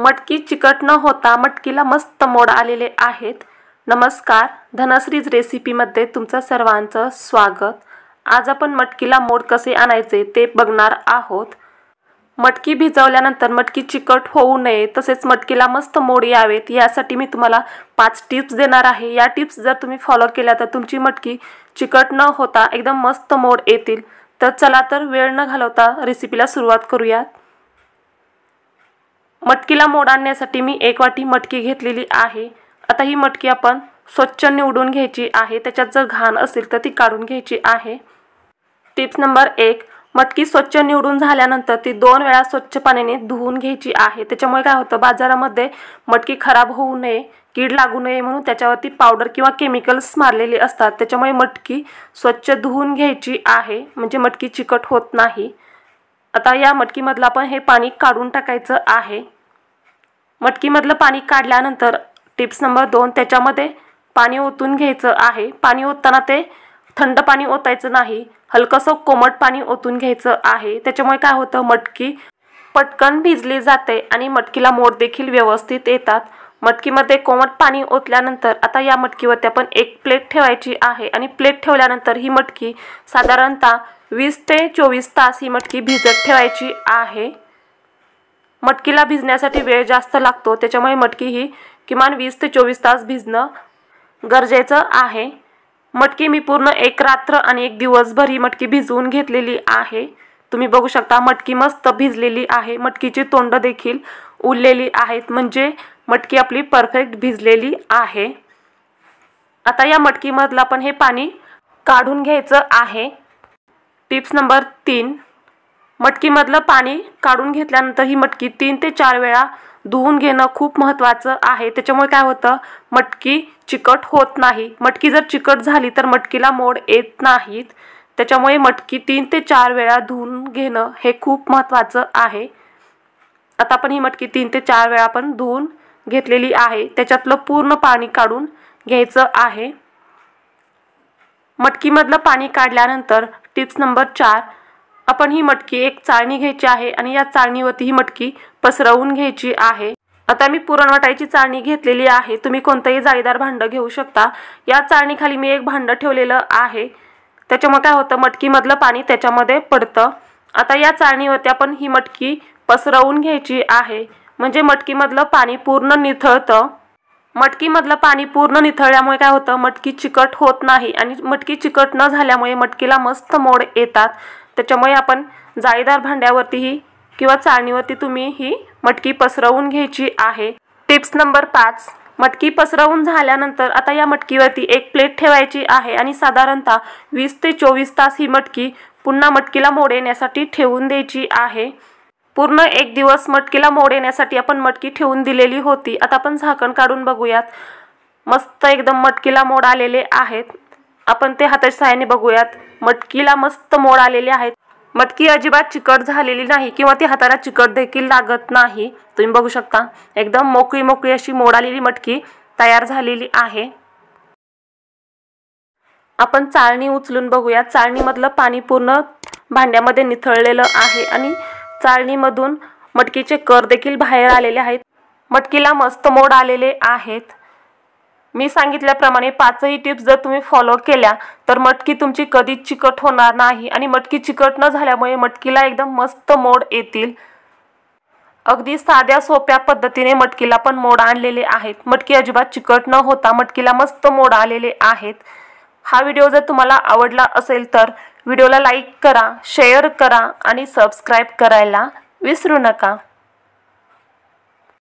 मटकी चिकट न होता मटकीला मस्त मोड आलेले आहेत नमस्कार धनश्रीज रेसिपीमध्ये तुमचं सर्वांचं स्वागत आज आपण मटकीला मोड कसे आणायचे ते बघणार आहोत मटकी भिजवल्यानंतर मटकी चिकट होऊ नये तसेच मटकीला मस्त मोड यावेत यासाठी मी तुम्हाला पाच टिप्स देणार आहे या टिप्स जर तुम्ही फॉलो केल्या तर तुमची मटकी चिकट न होता एकदम मस्त मोड येतील तर चला तर वेळ न घालवता रेसिपीला सुरुवात करूयात मटकीला मोड आणण्यासाठी मी एक वाटी मटकी घेतलेली आहे आता ही मटकी आपण स्वच्छ निवडून घ्यायची आहे त्याच्यात जर घाण असेल तर ती काढून घ्यायची आहे टिप्स नंबर एक मटकी स्वच्छ निवडून झाल्यानंतर ती दोन वेळा स्वच्छ पाण्याने धुवून घ्यायची आहे त्याच्यामुळे काय होतं बाजारामध्ये मटकी खराब होऊ नये कीड लागू नये म्हणून त्याच्यावरती पावडर किंवा केमिकल्स मारलेली असतात त्याच्यामुळे मटकी स्वच्छ धुवून घ्यायची आहे म्हणजे मटकी चिकट होत नाही आता या मटकीमधलं पण हे पाणी काढून टाकायचं आहे मटकीमधलं पाणी काढल्यानंतर टिप्स नंबर दोन त्याच्यामध्ये पाणी ओतून घ्यायचं आहे पाणी ओतताना ते थंड पाणी ओतायचं नाही हलकंसं कोमट पाणी ओतून घ्यायचं आहे त्याच्यामुळे काय होतं मटकी पटकन भिजली जाते आणि मटकीला मोड देखील व्यवस्थित येतात मटकीमध्ये कोमट पाणी ओतल्यानंतर आता या मटकीवरती आपण एक प्लेट ठेवायची आहे आणि प्लेट ठेवल्यानंतर ही मटकी साधारणतः वीस ते चोवीस तास ही मटकी भिजत ठेवायची आहे मटकीला भिजण्यासाठी वेळ जास्त लागतो त्याच्यामुळे मटकी ही किमान वीस ते चोवीस तास भिजणं गरजेचं आहे मटकी मी पूर्ण एक रात्र आणि एक दिवसभर ही मटकी भिजवून घेतलेली आहे तुम्ही बघू शकता मटकी मस्त भिजलेली आहे मटकीची तोंड देखील उरलेली आहेत म्हणजे मटकी आपली परफेक्ट भिजलेली आहे आता या मटकीमधलं आपण हे पाणी काढून घ्यायचं आहे टिप्स नंबर तीन मटकीमधलं पाणी काढून घेतल्यानंतर ही मटकी तीन ते चार वेळा धुवून घेणं खूप महत्त्वाचं आहे त्याच्यामुळे काय होतं मटकी चिकट होत नाही मटकी जर चिकट झाली तर मटकीला मोड येत नाहीत त्याच्यामुळे मटकी तीन ते चार वेळा धुवून घेणं हे खूप महत्त्वाचं आहे आता आपण ही मटकी तीन ते चार वेळा आपण धुवून घेतलेली आहे त्याच्यातलं पूर्ण पाणी काढून घ्यायचं आहे मटकीमधलं पाणी काढल्यानंतर टिप्स नंबर चार आपण ही मटकी एक चाळणी घ्यायची आहे आणि या चाळणीवरती ही मटकी पसरवून घ्यायची आहे आता मी पुरणवटाईची चाळणी घेतलेली आहे तुम्ही कोणतंही जाळीदार भांड घेऊ शकता या चाळणीखाली मी एक भांड ठेवलेलं आहे त्याच्यामुळे काय होतं मटकीमधलं पाणी त्याच्यामध्ये पडतं आता या चाळणीवरती आपण ही मटकी पसरवून घ्यायची आहे म्हणजे मटकीमधलं पाणी पूर्ण निथळतं मटकीमधलं पाणी पूर्ण निथळल्यामुळे काय होतं मटकी चिकट होत नाही आणि मटकी चिकट न झाल्यामुळे मटकीला मस्त मोड येतात त्याच्यामुळे आपण जाळीदार भांड्यावरतीही किंवा चाळणीवरती तुम्ही ही मटकी पसरवून घ्यायची आहे टिप्स नंबर पाच मटकी पसरवून झाल्यानंतर आता या मटकीवरती एक प्लेट ठेवायची आहे आणि साधारणतः वीस ते चोवीस तास ही मटकी पुन्हा मटकीला मोड येण्यासाठी ठेवून द्यायची आहे पूर्ण एक दिवस मटकीला मोड येण्यासाठी आपण मटकी ठेवून दिलेली होती आता आपण झाकण काढून बघूयात मस्त एकदम मटकीला मोड आलेले आहेत आपण ते हाताच्या सहाय्याने बघूयात मटकीला मस्त मोड आलेले आहेत मटकी अजिबात चिकट झालेली नाही किंवा ती हाताला चिकट देखील लागत नाही तुम्ही बघू शकता एकदम मोकळी मोकळी अशी मोड आलेली मटकी तयार झालेली आहे आपण चाळणी उचलून बघूया चाळणीमधलं पाणी पूर्ण भांड्यामध्ये निथळलेलं आहे आणि चाळणीमधून मटकीचे कर देखील बाहेर आलेले आहेत मटकीला मस्त मोड आलेले आहेत मी सांगितल्याप्रमाणे पाचही टिप्स जर तुम्ही फॉलो केल्या तर मटकी तुमची कधीच चिकट होणार नाही आणि मटकी चिकट न झाल्यामुळे मटकीला एकदम मस्त मोड येतील अगदी साध्या सोप्या पद्धतीने मटकीला पण मोड आणलेले आहेत मटकी अजिबात चिकट न होता मटकीला मस्त मोड आलेले आहेत हा व्हिडिओ जर तुम्हाला आवडला असेल तर व्हिडिओला लाईक करा शेअर करा आणि सबस्क्राईब करायला विसरू नका